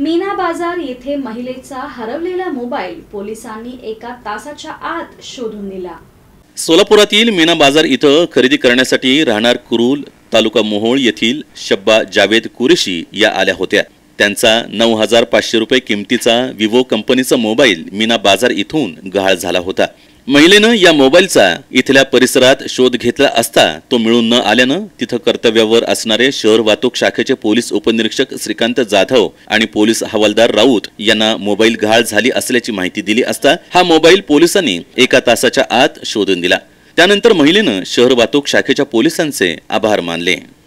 मीना बाजार येथे महिलेचा हरवलेला मोबाईल पोलिसांनी एका तासाच्या आत शोधून दिला सोलापुरातील मीना बाजार इथं खरेदी करण्यासाठी राहणार कुरुल तालुका मोहोळ येथील शब्बा जावेद कुरेशी या आल्या होत्या त्यांचा नऊ हजार पाचशे रुपये किमतीचा विवो कंपनीचा मोबाईल मीना बाजार इथून गहाळ झाला होता महिलेनं या मोबाईलचा इथल्या परिसरात शोध घेतला असता तो मिळून न आल्यानं तिथं कर्तव्यावर असणारे शहर वाहतूक शाखेचे पोलीस उपनिरीक्षक श्रीकांत जाधव आणि पोलीस हवालदार राऊत यांना मोबाईल घाळ झाली असल्याची माहिती दिली असता हा मोबाईल पोलिसांनी एका तासाच्या आत शोधून दिला त्यानंतर महिलेनं शहर वाहतूक शाखेच्या पोलिसांचे आभार मानले